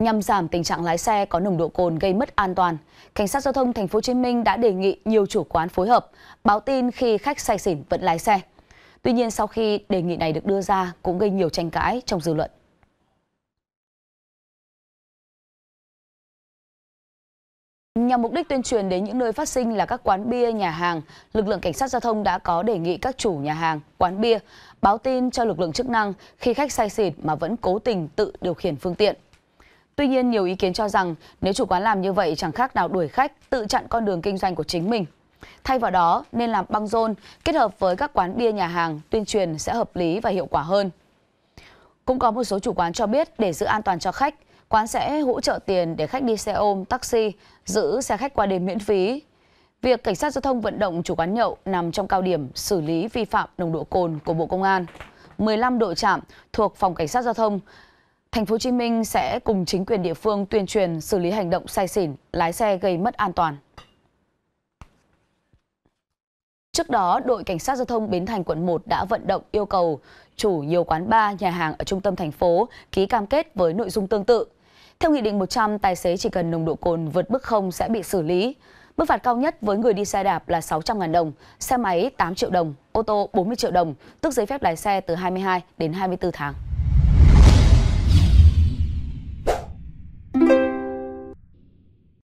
Nhằm giảm tình trạng lái xe có nồng độ cồn gây mất an toàn, cảnh sát giao thông thành phố Hồ Chí Minh đã đề nghị nhiều chủ quán phối hợp báo tin khi khách say xỉn vẫn lái xe. Tuy nhiên sau khi đề nghị này được đưa ra cũng gây nhiều tranh cãi trong dư luận. Nhằm mục đích tuyên truyền đến những nơi phát sinh là các quán bia, nhà hàng, lực lượng cảnh sát giao thông đã có đề nghị các chủ nhà hàng, quán bia báo tin cho lực lượng chức năng khi khách say xỉn mà vẫn cố tình tự điều khiển phương tiện. Tuy nhiên, nhiều ý kiến cho rằng nếu chủ quán làm như vậy chẳng khác nào đuổi khách, tự chặn con đường kinh doanh của chính mình. Thay vào đó, nên làm băng rôn kết hợp với các quán bia nhà hàng tuyên truyền sẽ hợp lý và hiệu quả hơn. Cũng có một số chủ quán cho biết để giữ an toàn cho khách, quán sẽ hỗ trợ tiền để khách đi xe ôm, taxi, giữ xe khách qua đêm miễn phí. Việc cảnh sát giao thông vận động chủ quán nhậu nằm trong cao điểm xử lý vi phạm nồng độ cồn của Bộ Công an. 15 đội trạm thuộc Phòng Cảnh sát Giao thông Thành phố Hồ Chí Minh sẽ cùng chính quyền địa phương tuyên truyền xử lý hành động say xỉn, lái xe gây mất an toàn. Trước đó, đội cảnh sát giao thông Bến Thành quận 1 đã vận động yêu cầu chủ nhiều quán bar, nhà hàng ở trung tâm thành phố ký cam kết với nội dung tương tự. Theo Nghị định 100, tài xế chỉ cần nồng độ cồn vượt mức không sẽ bị xử lý. Mức phạt cao nhất với người đi xe đạp là 600.000 đồng, xe máy 8 triệu đồng, ô tô 40 triệu đồng, tức giấy phép lái xe từ 22 đến 24 tháng.